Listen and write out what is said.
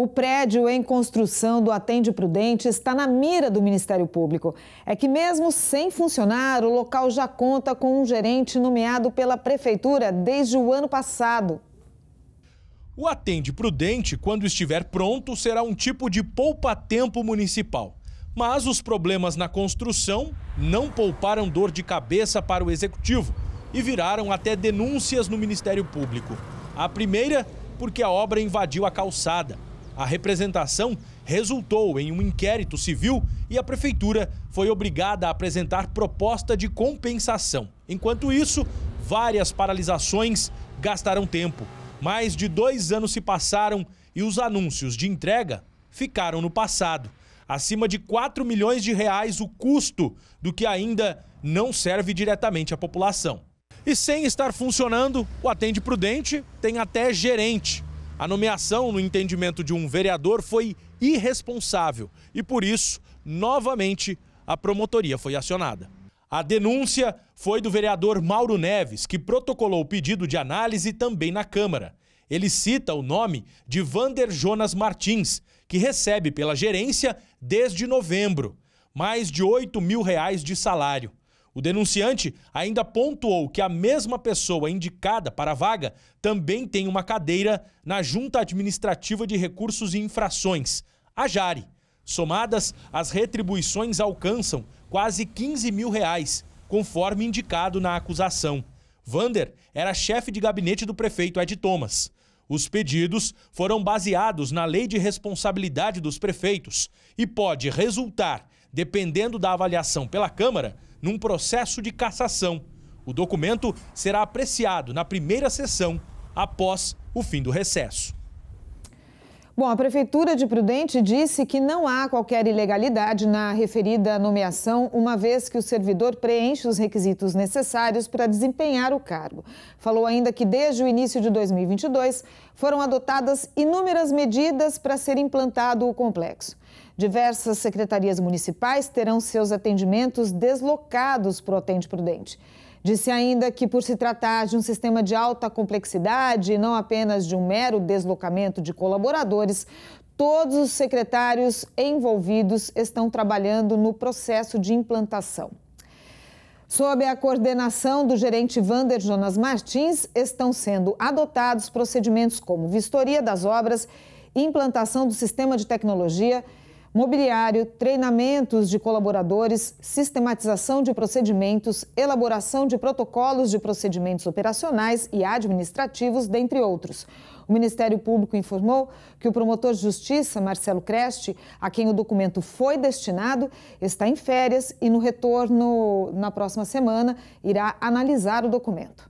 O prédio em construção do Atende Prudente está na mira do Ministério Público. É que, mesmo sem funcionar, o local já conta com um gerente nomeado pela Prefeitura desde o ano passado. O Atende Prudente, quando estiver pronto, será um tipo de poupa-tempo municipal. Mas os problemas na construção não pouparam dor de cabeça para o executivo e viraram até denúncias no Ministério Público. A primeira, porque a obra invadiu a calçada a representação resultou em um inquérito civil e a prefeitura foi obrigada a apresentar proposta de compensação. Enquanto isso, várias paralisações gastaram tempo. Mais de dois anos se passaram e os anúncios de entrega ficaram no passado. Acima de 4 milhões de reais o custo do que ainda não serve diretamente à população. E sem estar funcionando, o Atende Prudente tem até gerente. A nomeação, no entendimento de um vereador, foi irresponsável e, por isso, novamente, a promotoria foi acionada. A denúncia foi do vereador Mauro Neves, que protocolou o pedido de análise também na Câmara. Ele cita o nome de Vander Jonas Martins, que recebe pela gerência desde novembro mais de 8 mil reais de salário. O denunciante ainda pontuou que a mesma pessoa indicada para a vaga também tem uma cadeira na Junta Administrativa de Recursos e Infrações, a JARI. Somadas, as retribuições alcançam quase 15 mil reais, conforme indicado na acusação. Vander era chefe de gabinete do prefeito Ed Thomas. Os pedidos foram baseados na Lei de Responsabilidade dos Prefeitos e pode resultar, dependendo da avaliação pela Câmara, num processo de cassação. O documento será apreciado na primeira sessão após o fim do recesso. Bom, a Prefeitura de Prudente disse que não há qualquer ilegalidade na referida nomeação, uma vez que o servidor preenche os requisitos necessários para desempenhar o cargo. Falou ainda que desde o início de 2022 foram adotadas inúmeras medidas para ser implantado o complexo. Diversas secretarias municipais terão seus atendimentos deslocados para o Atende Prudente. Disse ainda que, por se tratar de um sistema de alta complexidade e não apenas de um mero deslocamento de colaboradores, todos os secretários envolvidos estão trabalhando no processo de implantação. Sob a coordenação do gerente Vander Jonas Martins, estão sendo adotados procedimentos como vistoria das obras, implantação do sistema de tecnologia mobiliário, treinamentos de colaboradores, sistematização de procedimentos, elaboração de protocolos de procedimentos operacionais e administrativos, dentre outros. O Ministério Público informou que o promotor de justiça, Marcelo Creste, a quem o documento foi destinado, está em férias e no retorno na próxima semana irá analisar o documento.